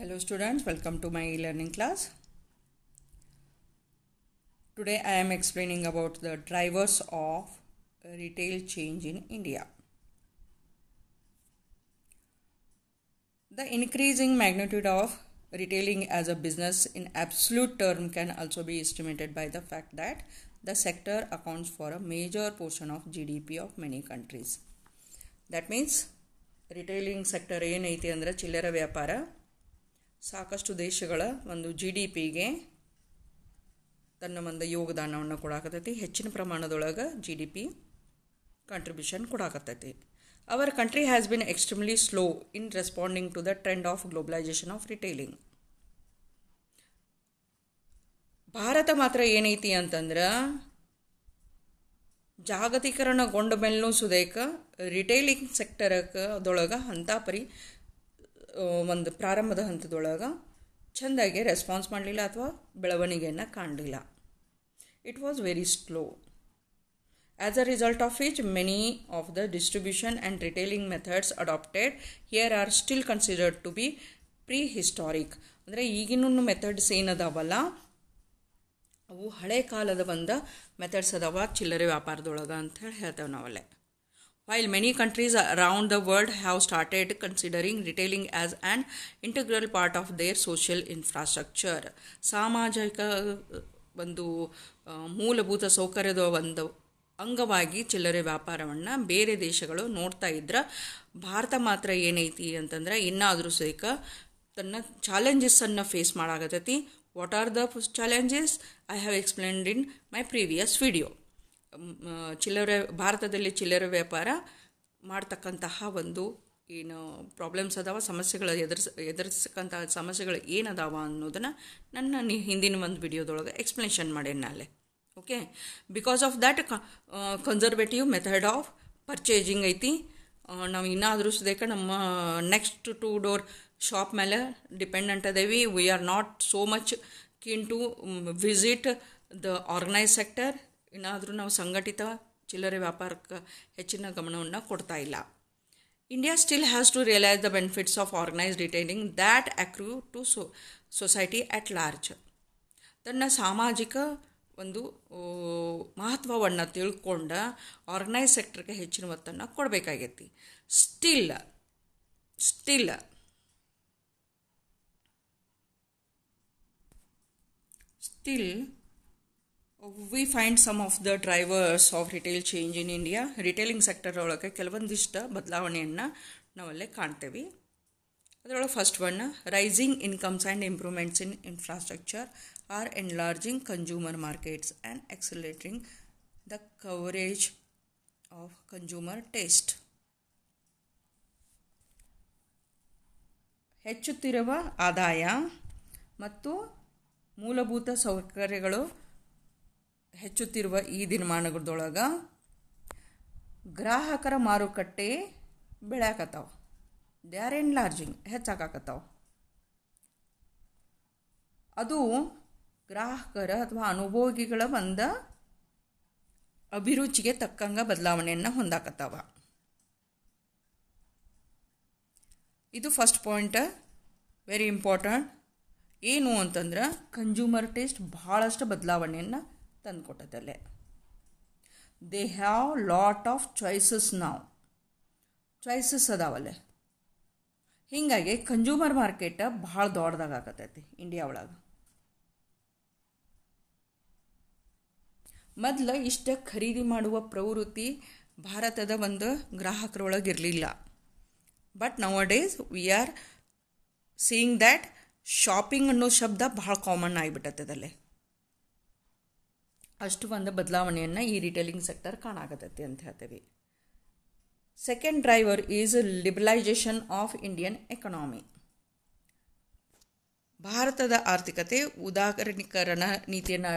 Hello students, welcome to my e-learning class. Today I am explaining about the drivers of retail change in India. The increasing magnitude of retailing as a business in absolute term can also be estimated by the fact that the sector accounts for a major portion of GDP of many countries. That means retailing sector ಏನೈತಿ ಅಂದರೆ ಚಿಲ್ಲರೆ ಸಾಕಷ್ಟು ದೇಶಗಳ ಒಂದು G D ಪಿಗೆ ತನ್ನ ಒಂದು ಯೋಗದಾನವನ್ನು ಕೊಡಾಕತ್ತೈತಿ ಹೆಚ್ಚಿನ ಪ್ರಮಾಣದೊಳಗೆ ಜಿ ಡಿ ಪಿ ಕಾಂಟ್ರಿಬ್ಯೂಷನ್ ಕೊಡಾಕತ್ತೈತಿ our country has been extremely slow in responding to the trend of globalisation of retailing Bharat ಮಾತ್ರ ಏನೈತಿ ಅಂತಂದ್ರೆ ಜಾಗತೀಕರಣಗೊಂಡ ಮೇಲೂ ಸುದೇಕ ರಿಟೈಲಿಂಗ್ ಸೆಕ್ಟರಕ್ಕೆ ಅದೊಳಗೆ ಅಂಥ ಪರಿ ಒಂದು ಪ್ರಾರಂಭದ ಹಂತದೊಳಗೆ ಚೆಂದಾಗಿ ರೆಸ್ಪಾನ್ಸ್ ಮಾಡಲಿಲ್ಲ ಅಥವಾ ಬೆಳವಣಿಗೆಯನ್ನು ಕಾಣಲಿಲ್ಲ it was very slow as a result of which many of the distribution and retailing methods adopted here are still considered to be prehistoric ಅಂದರೆ ಈಗಿನ ಮೆಥಡ್ಸ್ ಏನದಾವಲ್ಲ ಅವು ಹಳೆ ಕಾಲದ ಬಂದ ಮೆಥಡ್ಸ್ ಅದಾವ ಚಿಲ್ಲರೆ ವ್ಯಾಪಾರದೊಳಗೆ ಅಂತ ಹೇಳಿ ಹೇಳ್ತೇವೆ ನಾವಲ್ಲೇ While many countries around the world have started considering retailing as an integral part of their social infrastructure, ಸಾಮಾಜಿಕ ಒಂದು ಮೂಲಭೂತ ಸೌಕರ್ಯದ ಒಂದು ಅಂಗವಾಗಿ ಚಿಲ್ಲರೆ ವ್ಯಾಪಾರವನ್ನು ಬೇರೆ ದೇಶಗಳು ನೋಡ್ತಾ ಇದ್ರೆ ಭಾರತ ಮಾತ್ರ ಏನೈತಿ ಅಂತಂದ್ರೆ ಇನ್ನಾದರೂ ಸಹಿತ ತನ್ನ ಚಾಲೆಂಜಸ್ಸನ್ನು ಫೇಸ್ ಮಾಡಾಕತ್ತೈತಿ what are the challenges I have explained in my previous video ಚಿಲ್ಲರೆ ಭಾರತದಲ್ಲಿ ಚಿಲ್ಲರೆ ವ್ಯಾಪಾರ ಮಾಡ್ತಕ್ಕಂತಹ ಒಂದು ಏನು ಪ್ರಾಬ್ಲಮ್ಸ್ ಅದಾವ ಸಮಸ್ಯೆಗಳು ಎದುರಿಸ ಎದುರಿಸಕ್ಕಂಥ ಸಮಸ್ಯೆಗಳು ಏನದಾವ ಅನ್ನೋದನ್ನು ನನ್ನ ಹಿಂದಿನ ಒಂದು ವಿಡಿಯೋದೊಳಗೆ ಎಕ್ಸ್ಪ್ಲನೇಷನ್ ಮಾಡೇನಿ ನಾಳೆ okay because of that conservative method of purchasing ಐತಿ ನಾವು ಇನ್ನಾದರೂ ಸುದೇಕ ನಮ್ಮ ನೆಕ್ಸ್ಟ್ ಟೂ ಡೋರ್ ಶಾಪ್ ಮೇಲೆ ಡಿಪೆಂಡೆಂಟ್ ಅದೇವಿ we are not so much keen to visit the organise sector ಇನ್ನಾದರೂ ನಾವು ಸಂಘಟಿತ ಚಿಲ್ಲರೆ ವ್ಯಾಪಾರಕ್ಕೆ ಹೆಚ್ಚಿನ ಗಮನವನ್ನು ಕೊಡ್ತಾ ಇಲ್ಲ India still has to realise the benefits of organise retaining that accrue to so society at large ತನ್ನ ಸಾಮಾಜಿಕ ಒಂದು ಮಹತ್ವವನ್ನು ತಿಳ್ಕೊಂಡು ಆರ್ಗನೈಸ್ ಸೆಕ್ಟರ್ಗೆ ಹೆಚ್ಚಿನ ಒತ್ತನ್ನು ಕೊಡಬೇಕಾಗೈತಿ still still still we find some of the drivers of retail change in India retailing sector ಒಳಗೆ ಕೆಲವೊಂದಿಷ್ಟು ಬದಲಾವಣೆಯನ್ನು ನಾವಲ್ಲೇ ಕಾಣ್ತೇವೆ ಅದರೊಳಗೆ first one rising incomes and improvements in infrastructure or enlarging consumer markets and accelerating the coverage of consumer taste ಹೆಚ್ಚುತ್ತಿರುವ ಆದಾಯ ಮತ್ತು ಮೂಲಭೂತ ಸೌಕರ್ಯಗಳು ಹೆಚ್ಚುತ್ತಿರುವ ಈ ದಿನಮಾನಗಳದೊಳಗೆ ಗ್ರಾಹಕರ ಮಾರುಕಟ್ಟೆ ಬೆಳ್ಯಾಕತ್ತಾವ ದೇ ಆರ್ ಲಾರ್ಜಿಂಗ್ ಹೆಚ್ಚಾಕತ್ತಾವ ಅದು ಗ್ರಾಹಕರ ಅಥವಾ ಅನುಭೋಗಿಗಳ ಒಂದು ಅಭಿರುಚಿಗೆ ತಕ್ಕಂಗೆ ಬದಲಾವಣೆಯನ್ನು ಹೊಂದಾಕತ್ತಾವ ಇದು ಫಸ್ಟ್ ಪಾಯಿಂಟ್ ವೆರಿ ಇಂಪಾರ್ಟೆಂಟ್ ಏನು ಅಂತಂದ್ರೆ ಕನ್ಸ್ಯೂಮರ್ ಟೇಸ್ಟ್ ಭಾಳಷ್ಟು ಬದಲಾವಣೆಯನ್ನು ತಂದುಕೊಟ್ಟದಲ್ಲೇ they have lot of choices ನಾವು ಚಾಯ್ಸಸ್ ಅದಾವಲ್ಲೇ ಹೀಗಾಗಿ ಕನ್ಸ್ಯೂಮರ್ ಮಾರ್ಕೆಟ್ ಭಾಳ ದೊಡ್ಡದಾಗ ಇಂಡಿಯಾ ಒಳಗೆ ಮೊದಲು ಇಷ್ಟ ಖರೀದಿ ಮಾಡುವ ಪ್ರವೃತ್ತಿ ಭಾರತದ ಒಂದು ಗ್ರಾಹಕರೊಳಗಿರಲಿಲ್ಲ but nowadays we are seeing that shopping ಅನ್ನೋ ಶಬ್ದ ಭಾಳ ಕಾಮನ್ ಆಗಿಬಿಟ್ಟತ್ತದಲ್ಲೇ ಅಷ್ಟು ಒಂದು ಬದಲಾವಣೆಯನ್ನು ಈ ರಿಟೇಲಿಂಗ್ ಸೆಕ್ಟರ್ ಕಾಣಾಕತ್ತೈತಿ ಅಂತ ಹೇಳ್ತೀವಿ second driver is liberalisation of Indian economy ಭಾರತದ ಆರ್ಥಿಕತೆ ಉದಾಹರಣೀಕರಣ ನೀತಿಯನ್ನು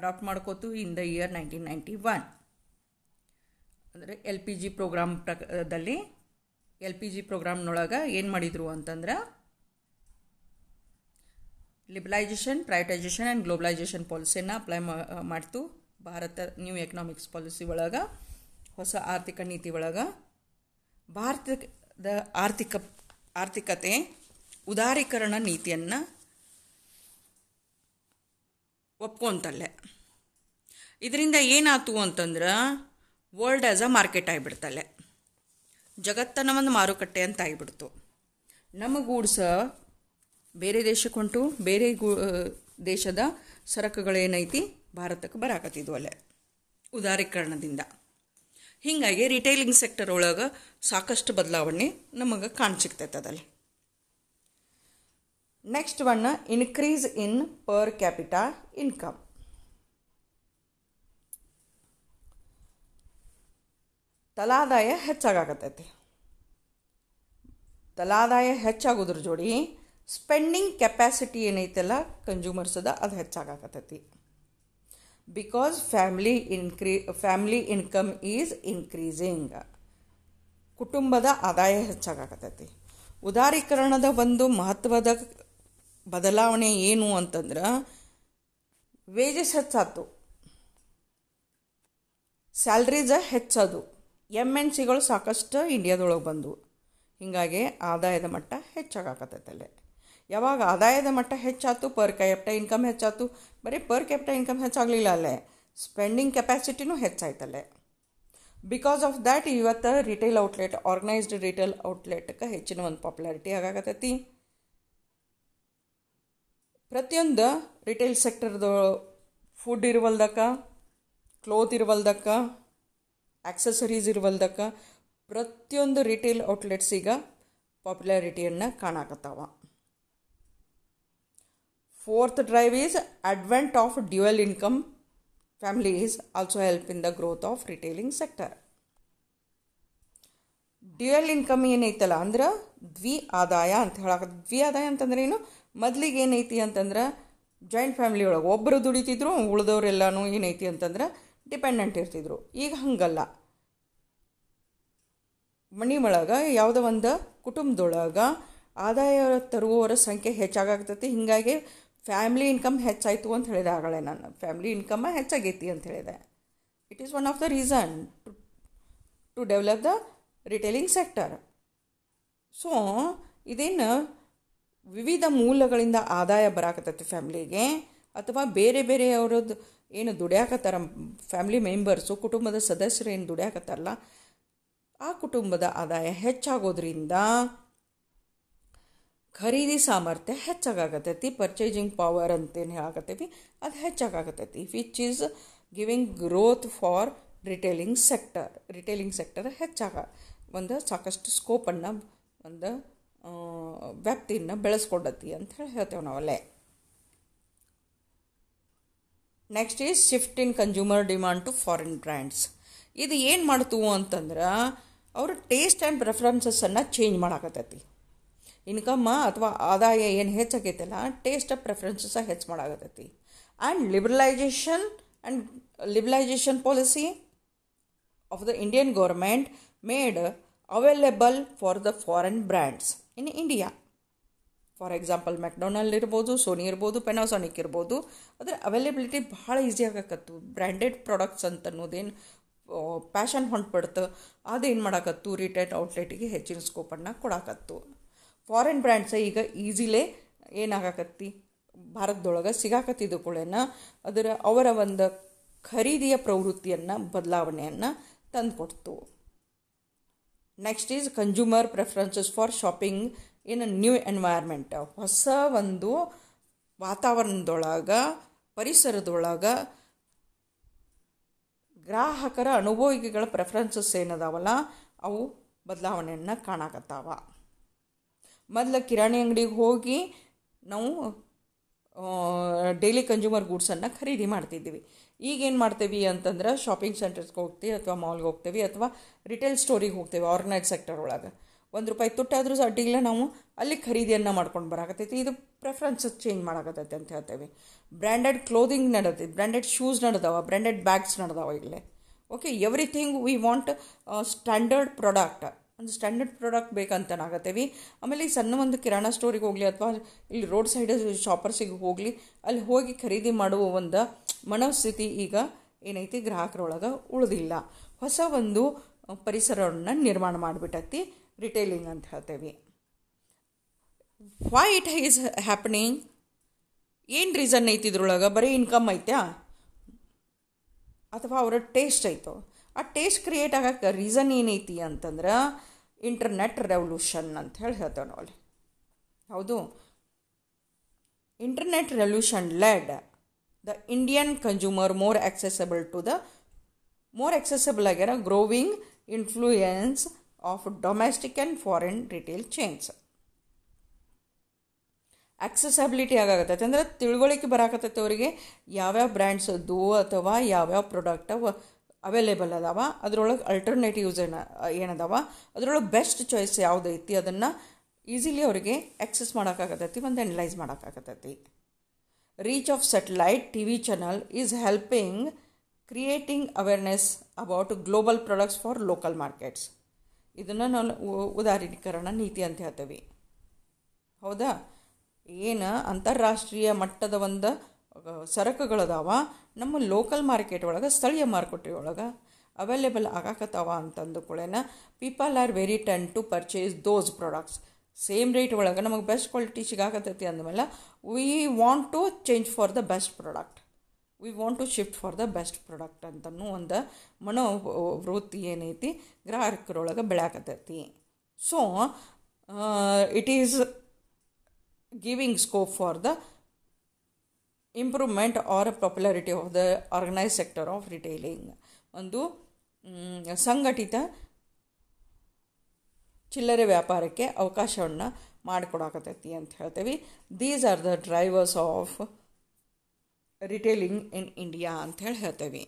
ಅಡಾಪ್ಟ್ ಮಾಡ್ಕೋತು in the year nineteen ninety one ಅಂದರೆ ಎಲ್ ಪಿ ಜಿ ಪ್ರೋಗ್ರಾಮ್ ಪ್ರಕದಲ್ಲಿ ಎಲ್ ಪಿ ಜಿ ಪ್ರೋಗ್ರಾಮ್ನೊಳಗೆ ಏನು ಮಾಡಿದರು ಅಂತಂದ್ರೆ ಲಿಬಲೈಜೇಷನ್ ಪ್ರೈವೇಟೈಜೇಷನ್ ಆ್ಯಂಡ್ ಗ್ಲೋಬಲೈಜೇಷನ್ ಪಾಲಿಸಿಯನ್ನು ಅಪ್ಲೈ ಮಾಡ್ತು ಭಾರತ ನ್ಯೂ ಎಕನಾಮಿಕ್ಸ್ ಪಾಲಿಸಿ ಒಳಗೆ ಹೊಸ ಆರ್ಥಿಕ ನೀತಿ ಒಳಗೆ ಭಾರತದ ಆರ್ಥಿಕ ಆರ್ಥಿಕತೆ ಉದಾರೀಕರಣ ನೀತಿಯನ್ನು ಒಪ್ಕೊತಲ್ಲೆ ಇದರಿಂದ ಏನಾಯ್ತು ಅಂತಂದ್ರೆ ವರ್ಲ್ಡ್ ಆ್ಯಸ್ ಅ ಮಾರ್ಕೆಟ್ ಆಗಿಬಿಡ್ತಲ್ಲೇ ಜಗತ್ತನ್ನ ಒಂದು ಮಾರುಕಟ್ಟೆ ಅಂತ ಆಗಿಬಿಡ್ತು ನಮಗೂಡ್ಸ ಬೇರೆ ದೇಶಕ್ಕೊಂಟು ಬೇರೆ ಗು ದೇಶದ ಸರಕುಗಳೇನೈತಿ ಭಾರತಕ್ಕೆ ಬರಾಕತ್ತಿದ್ವು ಅಲ್ಲೇ ಉದಾರೀಕರಣದಿಂದ ಹೀಗಾಗಿ ರಿಟೈಲಿಂಗ್ ಸೆಕ್ಟರ್ ಒಳಗೆ ಸಾಕಷ್ಟು ಬದಲಾವಣೆ ನಮಗೆ ಅದಲ್ಲಿ next one increase in per capita income ತಲಾದಾಯ ಹೆಚ್ಚಾಗತ್ತೈತಿ ತಲಾದಾಯ ಹೆಚ್ಚಾಗೋದ್ರ ಜೋಡಿ ಸ್ಪೆಂಡಿಂಗ್ ಕೆಪ್ಯಾಸಿಟಿ ಏನೈತಲ್ಲ ಕನ್ಸ್ಯೂಮರ್ಸದ ಅದು ಹೆಚ್ಚಾಗಕತ್ತೈತಿ because family increase family income is increasing ಕುಟುಂಬದ ಆದಾಯ ಹೆಚ್ಚಾಗತ್ತೈತಿ ಉದಾರೀಕರಣದ ಒಂದು ಮಹತ್ವದ ಬದಲಾವಣೆ ಏನು ಅಂತಂದ್ರೆ ವೇಜಸ್ ಹೆಚ್ಚಾತು ಸ್ಯಾಲ್ರೀಸ ಹೆಚ್ಚದು ಎಮ್ ಎನ್ ಸಿಗಳು ಸಾಕಷ್ಟು ಇಂಡಿಯಾದೊಳಗೆ ಬಂದವು ಹೀಗಾಗಿ ಆದಾಯದ ಮಟ್ಟ ಹೆಚ್ಚಾಗಕತ್ತೈತಲ್ಲೇ ಯಾವಾಗ ಆದಾಯದ ಮಟ್ಟ ಹೆಚ್ಚಾಯ್ತು ಪರ್ ಕ್ಯಾಪ್ಟ ಇನ್ಕಮ್ ಹೆಚ್ಚಾಯ್ತು ಬರೀ ಪರ್ ಕ್ಯಾಪ್ಟ ಇನ್ಕಮ್ ಹೆಚ್ಚಾಗಲಿಲ್ಲ ಅಲ್ಲೇ ಸ್ಪೆಂಡಿಂಗ್ ಕೆಪಾಸಿಟಿನೂ ಹೆಚ್ಚಾಯ್ತಲ್ಲೇ ಬಿಕಾಸ್ ಆಫ್ ದ್ಯಾಟ್ ಇವತ್ತು ರಿಟೇಲ್ ಔಟ್ಲೆಟ್ ಆರ್ಗನೈಸ್ಡ್ ರಿಟೇಲ್ ಔಟ್ಲೆಟ್ಗೆ ಹೆಚ್ಚಿನ ಒಂದು ಪಾಪ್ಯುಲಾರಿಟಿ ಆಗಾಕತ್ತೈತಿ ಪ್ರತಿಯೊಂದು ರಿಟೇಲ್ ಸೆಕ್ಟರ್ದು ಫುಡ್ ಇರುವಲ್ದಕ್ಕ ಕ್ಲೋತ್ ಇರುವಲ್ದಕ್ಕ ಆಕ್ಸೆಸರೀಸ್ ಇರುವಲ್ದಕ್ಕ ಪ್ರತಿಯೊಂದು ರಿಟೇಲ್ ಔಟ್ಲೆಟ್ಸ್ ಈಗ ಪಾಪ್ಯುಲಾರಿಟಿಯನ್ನು ಕಾಣಾಕತ್ತಾವ fourth drive is advent of of income family is also help in the growth of retailing sector dual income ಏನೈತಲ್ಲ ಅಂದ್ರೆ ದ್ವಿ ಆದಾಯ ಅಂತ ಹೇಳಕ ದ್ವಿ ಆದಾಯ ಅಂತಂದ್ರೆ ಏನು ಮೊದಲಿಗೆ ಏನೈತಿ ಅಂತಂದ್ರೆ ಜಾಯಿಂಟ್ ಫ್ಯಾಮಿಲಿ ಒಳಗೆ ಒಬ್ಬರು ದುಡಿತಿದ್ರು ಉಳಿದವರೆಲ್ಲನೂ ಏನೈತಿ ಅಂತಂದ್ರೆ ಡಿಪೆಂಡೆಂಟ್ ಇರ್ತಿದ್ರು ಈಗ ಹಂಗಲ್ಲ ಮನೆ ಒಳಗೆ ಯಾವುದೋ ಒಂದು ಕುಟುಂಬದೊಳಗೆ ಆದಾಯ ತರುವವರ ಸಂಖ್ಯೆ ಹೆಚ್ಚಾಗತ್ತೈತಿ ಹೀಗಾಗಿ ಫ್ಯಾಮ್ಲಿ ಇನ್ಕಮ್ ಹೆಚ್ಚಾಯಿತು ಅಂತ ಹೇಳಿದೆ ಆಗಲೇ ನಾನು ಫ್ಯಾಮ್ಲಿ ಇನ್ಕಮ್ ಹೆಚ್ಚಾಗೈತಿ ಅಂತ ಹೇಳಿದೆ it is one of the reason to develop the retailing sector so ಇದೇನು ವಿವಿಧ ಮೂಲಗಳಿಂದ ಆದಾಯ ಬರಾಕತ್ತೈತಿ ಫ್ಯಾಮ್ಲಿಗೆ ಅಥವಾ ಬೇರೆ ಬೇರೆ ಏನು ದುಡಿಯಾಕತ್ತಾರ ಫ್ಯಾಮ್ಲಿ ಮೆಂಬರ್ಸು ಕುಟುಂಬದ ಸದಸ್ಯರು ಏನು ದುಡಿಯಾಕತ್ತಾರಲ್ಲ ಆ ಕುಟುಂಬದ ಆದಾಯ ಹೆಚ್ಚಾಗೋದ್ರಿಂದ ಖರೀದಿ ಸಾಮರ್ಥ್ಯ ಹೆಚ್ಚಾಗತೈತಿ ಪರ್ಚೇಸಿಂಗ್ ಪವರ್ ಅಂತೇನು ಹೇಳಕತ್ತೈತಿ ಅದು ಹೆಚ್ಚಾಗತೈತಿ which is giving growth for retailing sector retailing sector ಹೆಚ್ಚಾಗ ಒಂದು ಸಾಕಷ್ಟು ಸ್ಕೋಪನ್ನು ಒಂದು ವ್ಯಾಪ್ತಿಯನ್ನು ಬೆಳೆಸ್ಕೊಂಡತಿ ಅಂತ ಹೇಳಿ ಹೇಳ್ತೇವೆ ನಾವಲ್ಲೇ next is shift in consumer demand to foreign brands ಇದು ಏನು ಮಾಡ್ತು ಅಂತಂದ್ರೆ ಅವ್ರ ಟೇಸ್ಟ್ ಆ್ಯಂಡ್ ಪ್ರೆಫರೆನ್ಸಸ್ಸನ್ನು ಚೇಂಜ್ ಮಾಡಾಕತ್ತೈತಿ ಇನ್ಕಮ್ಮ ಅಥವಾ ಆದಾಯ ಏನು ಹೆಚ್ಚಾಗೈತಲ್ಲ ಟೇಸ್ಟ್ ಆಫ್ ಹೆಚ್ಚು ಮಾಡಾಗತ್ತೈತಿ and liberalisation and liberalisation policy of the Indian government made available for the foreign brands in India for example McDonald ಇರ್ಬೋದು ಸೋನಿ ಇರ್ಬೋದು ಪೆನಾಸಾನಿಕ್ ಇರ್ಬೋದು ಅದರ ಅವೈಲೇಬಿಲಿಟಿ ಭಾಳ ಈಸಿ ಆಗಕತ್ತು ಬ್ರ್ಯಾಂಡೆಡ್ ಪ್ರಾಡಕ್ಟ್ಸ್ ಅಂತ ಅನ್ನೋದೇನು ಪ್ಯಾಷನ್ ಹೊಂಟ್ಬಿಡ್ತು ಅದೇನು ಮಾಡಕತ್ತು ರಿಟೇಲ್ ಔಟ್ಲೆಟಿಗೆ ಹೆಚ್ಚಿನ ಸ್ಕೋಪನ್ನು ಕೊಡಾಕತ್ತು ಫಾರಿನ್ ಬ್ರ್ಯಾಂಡ್ಸ ಈಗ ಈಸಿಲೇ ಏನಾಗಕತ್ತಿ ಭಾರತದೊಳಗೆ ಸಿಗಾಕತ್ತಿದ್ದು ಅದರ ಅವರ ಒಂದು ಖರೀದಿಯ ಪ್ರವೃತ್ತಿಯನ್ನು ಬದಲಾವಣೆಯನ್ನು ತಂದುಕೊಡ್ತು next is consumer preferences for shopping in a new environment ಹೊಸ ಒಂದು ವಾತಾವರಣದೊಳಗೆ ಪರಿಸರದೊಳಗೆ ಗ್ರಾಹಕರ ಅನುಭವಿಗಳ ಪ್ರೆಫರೆನ್ಸಸ್ ಏನದಾವಲ್ಲ ಅವು ಬದಲಾವಣೆಯನ್ನು ಕಾಣಕತ್ತಾವ ಮೊದಲು ಕಿರಾಣಿ ಅಂಗಡಿಗೆ ಹೋಗಿ ನಾವು ಡೈಲಿ ಕನ್ಸ್ಯೂಮರ್ ಗೂಡ್ಸನ್ನು ಖರೀದಿ ಮಾಡ್ತಿದ್ದೀವಿ ಈಗೇನು ಮಾಡ್ತೀವಿ ಅಂತಂದ್ರೆ ಶಾಪಿಂಗ್ ಸೆಂಟರ್ಸ್ಗೆ ಹೋಗ್ತೀವಿ ಅಥವಾ ಮಾಲ್ಗೆ ಹೋಗ್ತೀವಿ ಅಥವಾ ರಿಟೇಲ್ ಸ್ಟೋರಿಗೆ ಹೋಗ್ತೀವಿ ಆರ್ಗನೈಸ್ ಸೆಕ್ಟರ್ ಒಳಗೆ ಒಂದು ರೂಪಾಯಿ ತುಟ್ಟಾದರೂ ಅಡ್ಡಿಲ್ಲ ನಾವು ಅಲ್ಲಿ ಖರೀದಿಯನ್ನು ಮಾಡ್ಕೊಂಡು ಬರಾಕತ್ತೈತಿ ಇದು ಪ್ರೆಫರೆನ್ಸಸ್ ಚೇಂಜ್ ಮಾಡಾಕತ್ತೈತಿ ಅಂತ ಹೇಳ್ತೇವೆ ಬ್ರ್ಯಾಂಡೆಡ್ ಕ್ಲೋದಿಂಗ್ ನಡೆದೈತಿ ಬ್ರ್ಯಾಂಡೆಡ್ ಶೂಸ್ ನಡೆದವ ಬ್ರ್ಯಾಂಡೆಡ್ ಬ್ಯಾಗ್ಸ್ ನಡೆದವ ಈಗಲೇ okay everything we want standard product ಒಂದು ಸ್ಟ್ಯಾಂಡರ್ಡ್ ಪ್ರಾಡಕ್ಟ್ ಬೇಕಂತನಾಗತ್ತೇವಿ ಆಮೇಲೆ ಈ ಸಣ್ಣ ಒಂದು ಕಿರಾಣ ಸ್ಟೋರಿಗೆ ಹೋಗಲಿ ಅಥವಾ ಇಲ್ಲಿ ರೋಡ್ ಸೈಡ್ ಶಾಪರ್ಸಿಗೆ ಹೋಗಲಿ ಅಲ್ಲಿ ಹೋಗಿ ಖರೀದಿ ಮಾಡುವ ಒಂದು ಮನಸ್ಥಿತಿ ಈಗ ಏನೈತಿ ಗ್ರಾಹಕರೊಳಗೆ ಉಳಿದಿಲ್ಲ ಹೊಸ ಒಂದು ಪರಿಸರವನ್ನು ನಿರ್ಮಾಣ ಮಾಡಿಬಿಟ್ಟೈತಿ ರಿಟೇಲಿಂಗ್ ಅಂತ ಹೇಳ್ತೇವೆ ವೈ ಇಟ್ ಈಸ್ ಹ್ಯಾಪನಿಂಗ್ ಏನು ರೀಸನ್ ಐತಿ ಇದ್ರೊಳಗೆ ಬರೀ ಇನ್ಕಮ್ ಐತ್ಯಾ ಅಥವಾ ಅವರ ಟೇಸ್ಟ್ ಐತೋ ಆ ಟೇಸ್ಟ್ ಕ್ರಿಯೇಟ್ ಆಗಕ್ಕೆ ರೀಸನ್ ಏನೈತಿ ಅಂತಂದ್ರೆ ಇಂಟರ್ನೆಟ್ ರೆವಲ್ಯೂಷನ್ ಅಂತ ಹೇಳಿ ಹೇಳ್ತೇವೆ ನಾವು ಅಲ್ಲಿ ಹೌದು internet revolution led the Indian consumer more accessible to the more accessible ಆಗ್ಯಾರ growing influence of domestic and foreign retail chains accessibility ಆಗಾಕತ್ತೈತೆ ಅಂದ್ರೆ ತಿಳುವಳಿಕೆ ಬರಾಕತ್ತೈತೆ ಅವರಿಗೆ ಯಾವ್ಯಾವ ಬ್ರ್ಯಾಂಡ್ಸದ್ದು ಅಥವಾ ಯಾವ್ಯಾವ ಪ್ರಾಡಕ್ಟ್ ಅವೈಲೇಬಲ್ ಅದಾವ ಅದರೊಳಗೆ ಅಲ್ಟರ್ನೇಟಿವ್ಸ್ ಏನ ಏನದಾವ ಅದರೊಳಗೆ ಬೆಸ್ಟ್ ಚಾಯ್ಸ್ ಯಾವುದೈತಿ ಅದನ್ನು ಈಸಿಲಿ ಅವರಿಗೆ ಆಕ್ಸೆಸ್ ಮಾಡೋಕ್ಕಾಗತ್ತೈತಿ ಒಂದು ಅನಲೈಸ್ ಮಾಡೋಕ್ಕಾಗತ್ತೈತಿ reach of satellite T V channel is helping creating awareness about global products for local markets ಇದನ್ನು ನಾನು ಉದಾರೀಕರಣ ನೀತಿ ಅಂತ ಹೇಳ್ತೀವಿ ಹೌದಾ ಏನು ಅಂತಾರಾಷ್ಟ್ರೀಯ ಮಟ್ಟದ ಒಂದು ಸರಕುಗಳದಾವ ನಮ್ಮ ಲೋಕಲ್ ಮಾರ್ಕೆಟ್ ಒಳಗೆ ಸ್ಥಳೀಯ ಮಾರುಕಟ್ಟೆ ಒಳಗೆ ಅವೈಲೇಬಲ್ ಆಗಾಕತ್ತಾವ ಅಂತಂದು ಕೂಡ people are very ton to purchase those products same rate ಒಳಗೆ ನಮಗೆ ಬೆಸ್ಟ್ ಕ್ವಾಲಿಟಿ ಸಿಗಾಕತ್ತೈತಿ ಅಂದಮೇಲೆ we want to change for the best product we want to shift for the best product ಅಂತನೂ ಒಂದು ಮನೋವೃತ್ತಿ ಏನೈತಿ ಗ್ರಾಹಕರೊಳಗೆ ಬೆಳೆಯಾಕತ್ತೈತಿ so it is giving scope for the improvement or popularity of the organise sector of retailing ಒಂದು ಸಂಘಟಿತ ಚಿಲ್ಲರೆ ವ್ಯಾಪಾರಕ್ಕೆ ಅವಕಾಶವನ್ನು ಮಾಡಿಕೊಡಾಕತೈತಿ ಅಂತ ಹೇಳ್ತೀವಿ these are the drivers of retailing in India ಅಂಥೇಳಿ ಹೇಳ್ತೇವೆ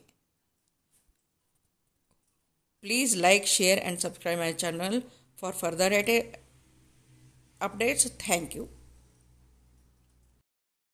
please like share and subscribe my channel for further ಎಟೆ ಅಪ್ಡೇಟ್ಸ್ ಥ್ಯಾಂಕ್ ಯು